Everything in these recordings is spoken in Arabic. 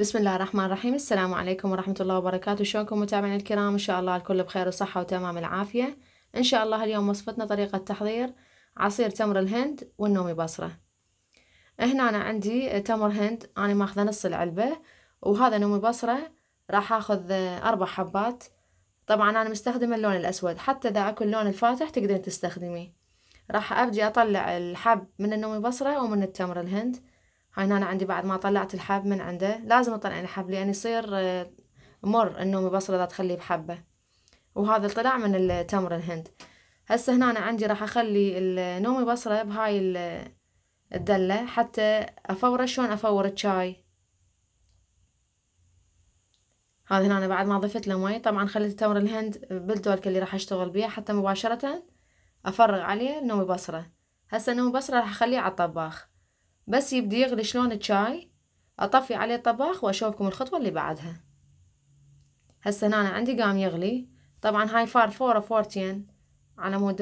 بسم الله الرحمن الرحيم السلام عليكم ورحمة الله وبركاته شلونكم متابعينا الكرام إن شاء الله الكل بخير وصحة وتمام العافية إن شاء الله اليوم وصفتنا طريقة تحضير عصير تمر الهند والنومي بصرة هنا أنا عندي تمر هند أنا ماخذة نص العلبة وهذا نومي بصرة راح أخذ أربع حبات طبعا أنا مستخدمة اللون الأسود حتى إذا أكل اللون الفاتح تقدرين تستخدميه راح أبدي أطلع الحب من النومي بصرة ومن التمر الهند هاي أنا عندي بعد ما طلعت الحب من عنده لازم أطلع الحب يعني لأن يصير آه، مر إنه مبصرة لا تخليه بحبة وهذا طلع من التمر الهند هسه هنا أنا عندي راح أخلي النومي بصرة بهاي الدلة حتى أفوره شلون أفور الشاي هذا هنا أنا بعد ما ضفت له مي طبعا خليت تمر الهند بالدولكة اللي راح أشتغل بيها حتى مباشرة أفرغ عليه نومي بصرة هسه نومي بصرة راح أخليه على الطباخ بس يبدي يغلي شلون الشاي أطفي عليه الطباخ وأشوفكم الخطوة اللي بعدها هسه أنا عندي قام يغلي طبعا هاي فورة فورتين على مود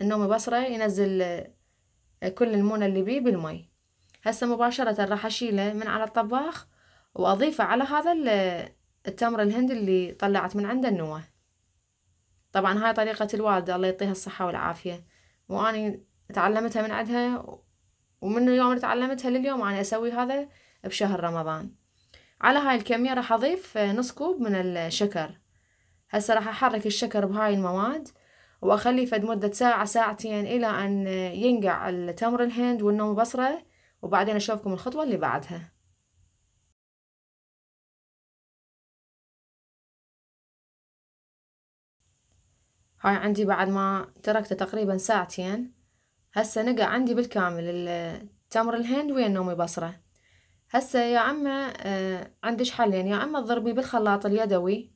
النوم بصرة ينزل آه، كل المونة اللي بيه بالمي هسه مباشرة راح أشيله من على الطباخ وأضيفه على هذا التمر الهند اللي طلعت من عنده النوة طبعا هاي طريقة الوالدة الله يعطيها الصحة والعافية وأني تعلمتها من عندها ومن اليوم اللي تعلمتها لليوم أنا أسوي هذا بشهر رمضان على هاي الكمية راح أضيف نص كوب من الشكر هسه راح أحرك الشكر بهاي المواد وأخليه فد مدة ساعة ساعتين إلى أن ينقع التمر الهند والنوم بصرة وبعدين أشوفكم الخطوة اللي بعدها هاي عندي بعد ما تركته تقريبا ساعتين هسه نقع عندي بالكامل التمر الهند ويا نومي بصرة هسه يا عمة آه، عندش حلين يا اما تضربي بالخلاط اليدوي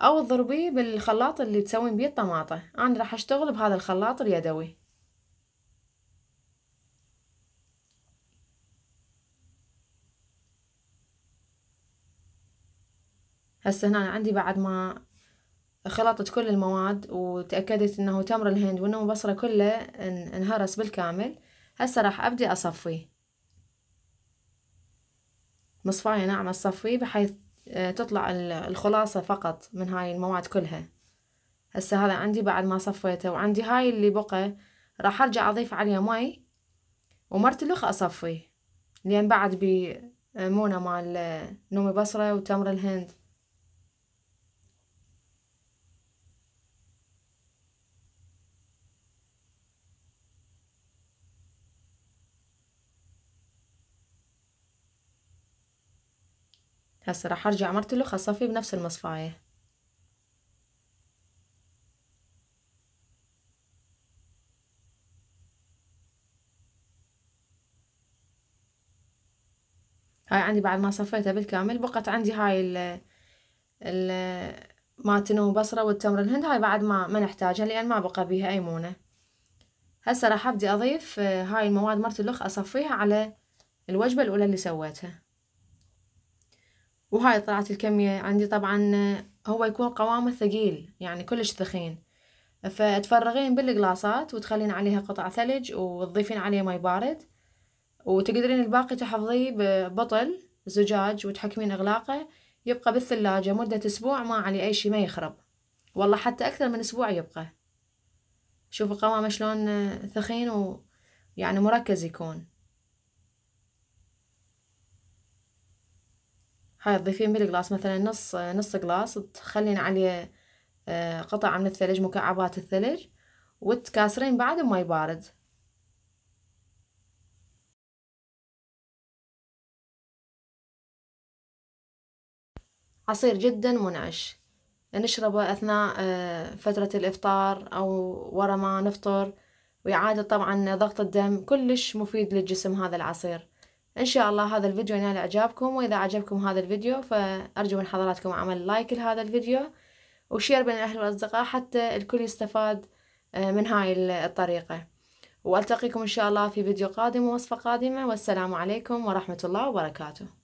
او تضربي بالخلاط اللي تسوين بيه الطماطة انا راح اشتغل بهذا الخلاط اليدوي هسه هنا عندي بعد ما خلطت كل المواد وتأكدت انه تمر الهند وانه بصرة كله انهرس بالكامل هسه راح ابدي اصفيه مصفاية ناعمة اصفيه بحيث آه، تطلع الخلاصة فقط من هاي المواد كلها هسه هذا عندي بعد ما صفيته وعندي هاي اللي بقى راح ارجع اضيف عليها مي ومرتلخ اصفيه لان بعد بي آه، مونة مال آه، نومي بصرة وتمر الهند هسه راح ارجع مرتلخ اصفيه بنفس المصفايه هاي عندي بعد ما صفيتها بالكامل بقت عندي هاي ال ال ماتن وبصرة والتمر الهند هاي بعد ما ما نحتاجها لأن ما بقى بيها أي مونة هسه راح أبدي أضيف آه، هاي المواد مرت اللخ أصفيها على الوجبة الأولى اللي سويتها وهاي طلعت الكمية عندي طبعا آه، هو يكون قوامه ثقيل يعني كلش ثخين فتفرغين بالقلاصات وتخلين عليها قطع ثلج وتضيفين عليه ماي بارد وتقدرين الباقي تحفظيه ببطل زجاج وتحكمين اغلاقه يبقى بالثلاجة مدة اسبوع ما عليه اي شي ما يخرب والله حتى اكثر من اسبوع يبقى شوفوا قوامه شلون آه، ثخين ويعني مركز يكون هاي تضيفين بالقلاص مثلا نص نص قلاص تخلين عليه آه، قطع من الثلج مكعبات الثلج وتكاسرين بعد بماي بارد عصير جدا منعش نشربه أثناء آه، فترة الإفطار أو ورا ما نفطر وإعادة طبعا ضغط الدم كلش مفيد للجسم هذا العصير ان شاء الله هذا الفيديو ينال يعني اعجابكم واذا عجبكم هذا الفيديو فارجو من حضراتكم عمل لايك لهذا الفيديو وشير بين الاهل والاصدقاء حتى الكل يستفاد آه، من هاي الطريقة والتقيكم ان شاء الله في فيديو قادم ووصفة قادمة والسلام عليكم ورحمة الله وبركاته